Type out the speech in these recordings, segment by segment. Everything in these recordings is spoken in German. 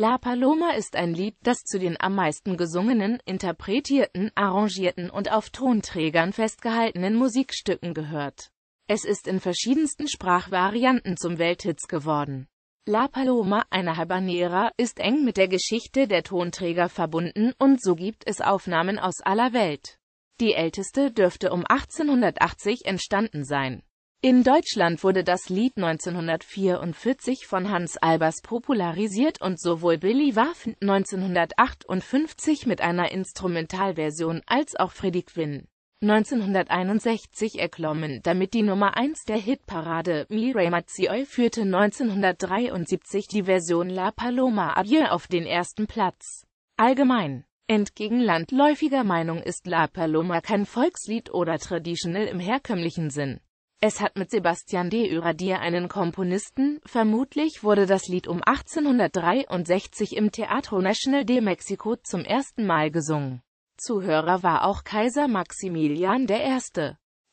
La Paloma ist ein Lied, das zu den am meisten gesungenen, interpretierten, arrangierten und auf Tonträgern festgehaltenen Musikstücken gehört. Es ist in verschiedensten Sprachvarianten zum Welthits geworden. La Paloma, eine Habanera, ist eng mit der Geschichte der Tonträger verbunden und so gibt es Aufnahmen aus aller Welt. Die älteste dürfte um 1880 entstanden sein. In Deutschland wurde das Lied 1944 von Hans Albers popularisiert und sowohl Billy Waff 1958 mit einer Instrumentalversion als auch Freddie Quinn 1961 erklommen, damit die Nummer 1 der Hitparade. Mireille Mathieu führte 1973 die Version La Paloma Adieu auf den ersten Platz. Allgemein. Entgegen landläufiger Meinung ist La Paloma kein Volkslied oder Traditional im herkömmlichen Sinn. Es hat mit Sebastian de Uradier einen Komponisten, vermutlich wurde das Lied um 1863 im Teatro Nacional de Mexico zum ersten Mal gesungen. Zuhörer war auch Kaiser Maximilian I.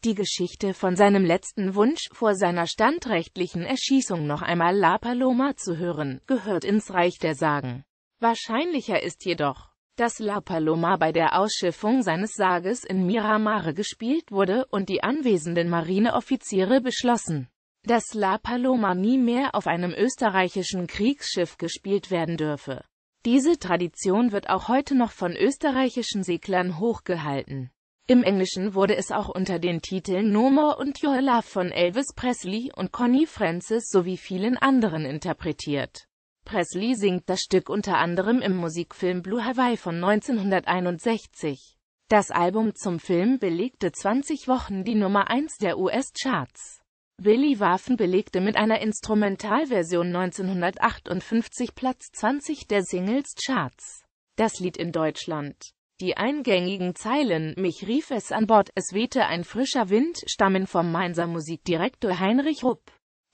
Die Geschichte von seinem letzten Wunsch, vor seiner standrechtlichen Erschießung noch einmal La Paloma zu hören, gehört ins Reich der Sagen. Wahrscheinlicher ist jedoch, dass La Paloma bei der Ausschiffung seines Sarges in Miramare gespielt wurde und die anwesenden Marineoffiziere beschlossen, dass La Paloma nie mehr auf einem österreichischen Kriegsschiff gespielt werden dürfe. Diese Tradition wird auch heute noch von österreichischen Seglern hochgehalten. Im Englischen wurde es auch unter den Titeln Noma und Your Love von Elvis Presley und Connie Francis sowie vielen anderen interpretiert. Presley singt das Stück unter anderem im Musikfilm Blue Hawaii von 1961. Das Album zum Film belegte 20 Wochen die Nummer 1 der US-Charts. Billy Waffen belegte mit einer Instrumentalversion 1958 Platz 20 der Singles-Charts. Das Lied in Deutschland. Die eingängigen Zeilen »Mich rief es an Bord, es wehte ein frischer Wind« stammen vom Mainzer Musikdirektor Heinrich Rupp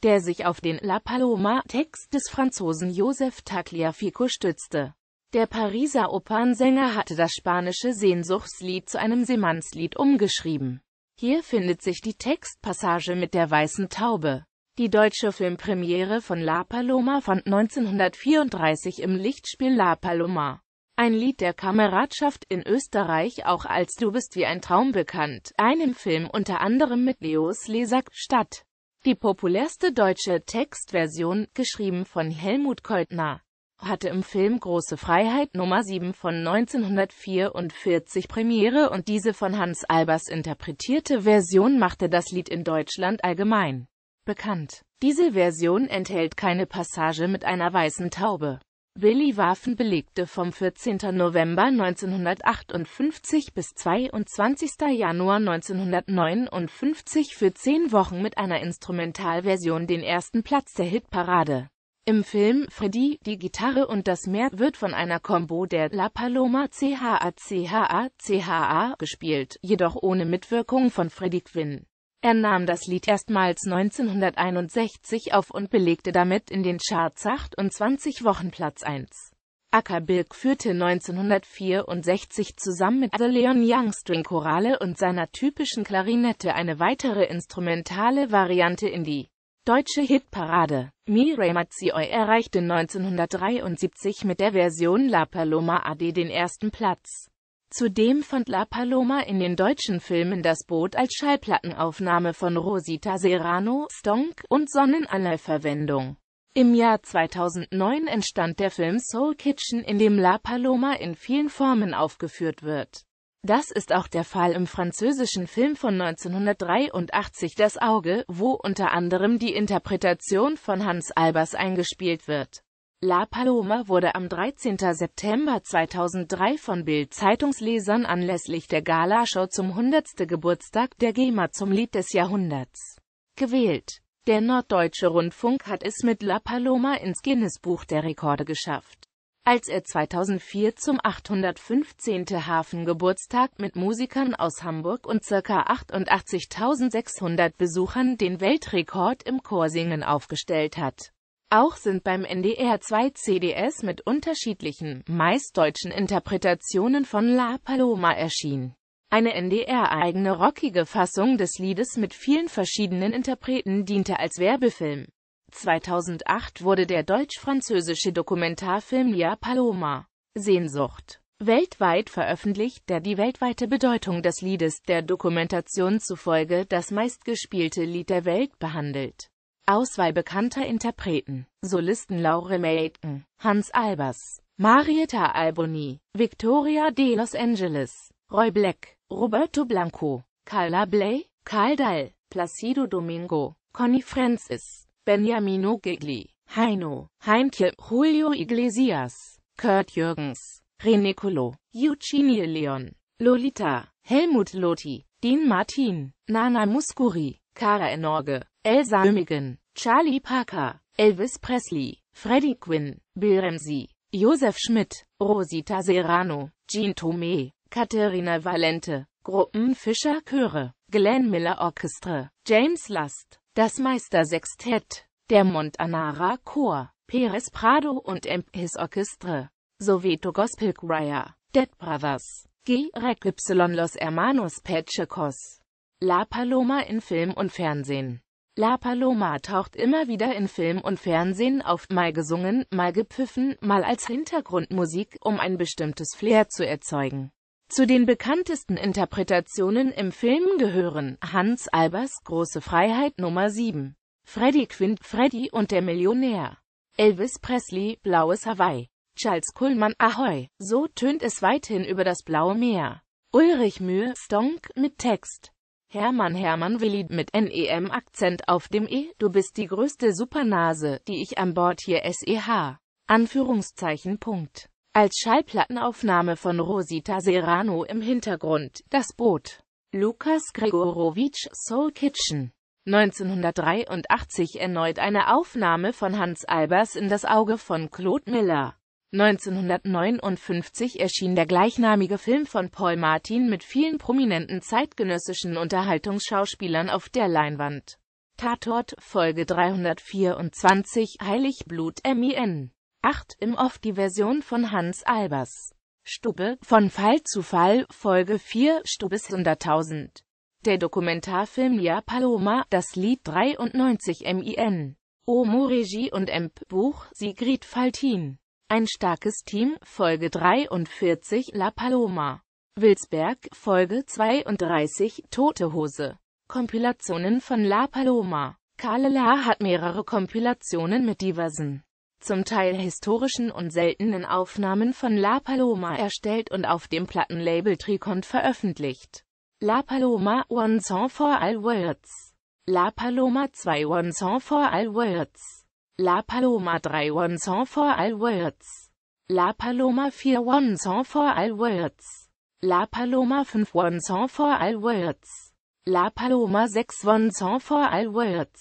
der sich auf den La Paloma-Text des Franzosen Joseph Tagliafico stützte. Der Pariser Opernsänger hatte das spanische Sehnsuchtslied zu einem Seemannslied umgeschrieben. Hier findet sich die Textpassage mit der weißen Taube. Die deutsche Filmpremiere von La Paloma fand 1934 im Lichtspiel La Paloma. Ein Lied der Kameradschaft in Österreich auch als Du bist wie ein Traum bekannt, einem Film unter anderem mit Leos Lesak, statt. Die populärste deutsche Textversion, geschrieben von Helmut Keutner, hatte im Film Große Freiheit Nummer 7 von 1944 Premiere und diese von Hans Albers interpretierte Version machte das Lied in Deutschland allgemein bekannt. Diese Version enthält keine Passage mit einer weißen Taube. Willi Waffen belegte vom 14. November 1958 bis 22. Januar 1959 für zehn Wochen mit einer Instrumentalversion den ersten Platz der Hitparade. Im Film Freddy, die Gitarre und das Meer wird von einer Combo der La Paloma CHA CHA CHA gespielt, jedoch ohne Mitwirkung von Freddy Quinn. Er nahm das Lied erstmals 1961 auf und belegte damit in den Charts 28 Wochen Platz 1. Acker Birk führte 1964 zusammen mit The Leon Young String Chorale und seiner typischen Klarinette eine weitere instrumentale Variante in die deutsche Hitparade. Mireille Mazioi erreichte 1973 mit der Version La Paloma AD den ersten Platz. Zudem fand La Paloma in den deutschen Filmen Das Boot als Schallplattenaufnahme von Rosita Serrano, Stonk und Sonnenanal Verwendung. Im Jahr 2009 entstand der Film Soul Kitchen, in dem La Paloma in vielen Formen aufgeführt wird. Das ist auch der Fall im französischen Film von 1983 Das Auge, wo unter anderem die Interpretation von Hans Albers eingespielt wird. La Paloma wurde am 13. September 2003 von Bild-Zeitungslesern anlässlich der Galashow zum 100. Geburtstag der GEMA zum Lied des Jahrhunderts gewählt. Der norddeutsche Rundfunk hat es mit La Paloma ins Guinness-Buch der Rekorde geschafft. Als er 2004 zum 815. Hafengeburtstag mit Musikern aus Hamburg und ca. 88.600 Besuchern den Weltrekord im Chorsingen aufgestellt hat auch sind beim NDR 2 CDs mit unterschiedlichen, meist deutschen Interpretationen von La Paloma erschienen. Eine NDR-eigene rockige Fassung des Liedes mit vielen verschiedenen Interpreten diente als Werbefilm. 2008 wurde der deutsch-französische Dokumentarfilm La Paloma Sehnsucht weltweit veröffentlicht, der die weltweite Bedeutung des Liedes der Dokumentation zufolge das meistgespielte Lied der Welt behandelt. Auswahl bekannter Interpreten Solisten Laure Maitken, Hans Albers, Marietta Alboni, Victoria de Los Angeles, Roy Black, Roberto Blanco, Carla Bley, Karl Dahl, Placido Domingo, Connie Francis, Benjamino Gigli, Heino, Heinke, Julio Iglesias, Kurt Jürgens, René Colo, Eugenie Leon, Lolita, Helmut Loti, Dean Martin, Nana Muscuri, Kara Enorge, Elsa Ömigen, Charlie Parker, Elvis Presley, Freddie Quinn, Bill Ramsey, Josef Schmidt, Rosita Serrano, Jean Tomei, Katharina Valente, Gruppen Fischer Chöre, Glenn Miller Orchestre, James Last, das Meister Sextett, der Montanara Chor, Perez Prado und M. His Orchestre, Soweto Gospel Choir, Dead Brothers, G. Y. Los Hermanos Pechecos. La Paloma in Film und Fernsehen La Paloma taucht immer wieder in Film und Fernsehen auf, mal gesungen, mal gepfiffen, mal als Hintergrundmusik, um ein bestimmtes Flair zu erzeugen. Zu den bekanntesten Interpretationen im Film gehören Hans Albers Große Freiheit Nummer 7, Freddy Quinn, Freddy und der Millionär, Elvis Presley Blaues Hawaii, Charles Kullmann Ahoy, so tönt es weithin über das blaue Meer. Ulrich Mühe, Stonk mit Text. Hermann Hermann Willi mit NEM Akzent auf dem E, du bist die größte Supernase, die ich an Bord hier SEH. Anführungszeichen Punkt. Als Schallplattenaufnahme von Rosita Serrano im Hintergrund, das Boot. Lukas Gregorowitsch Soul Kitchen. 1983 erneut eine Aufnahme von Hans Albers in das Auge von Claude Miller. 1959 erschien der gleichnamige Film von Paul Martin mit vielen prominenten zeitgenössischen Unterhaltungsschauspielern auf der Leinwand. Tatort, Folge 324, Heiligblut MIN 8 im Off die Version von Hans Albers. Stubbe, von Fall zu Fall, Folge 4, Stubbes 100.000. Der Dokumentarfilm Ja Paloma, das Lied 93 MIN. Omo Regie und Emp, Buch, Sigrid Faltin. Ein starkes Team, Folge 43, La Paloma. Wilsberg, Folge 32, Tote Hose. Kompilationen von La Paloma. Kalala hat mehrere Kompilationen mit diversen, zum Teil historischen und seltenen Aufnahmen von La Paloma erstellt und auf dem Plattenlabel Tricont veröffentlicht. La Paloma, One Song for All Words. La Paloma 2 One Song for All Words. La Paloma 3 One Song for All Words. La Paloma 4 One Song for All Words. La Paloma 5 One Song for All Words. La Paloma 6 One Song for All Words.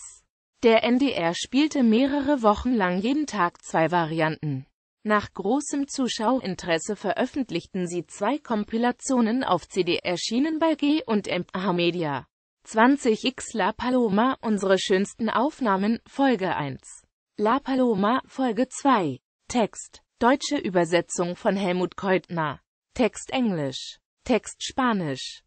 Der NDR spielte mehrere Wochen lang jeden Tag zwei Varianten. Nach großem Zuschauinteresse veröffentlichten sie zwei Kompilationen auf CD erschienen bei G und MH Media. 20x La Paloma, unsere schönsten Aufnahmen, Folge 1. La Paloma, Folge 2. Text. Deutsche Übersetzung von Helmut Keutner. Text Englisch. Text Spanisch.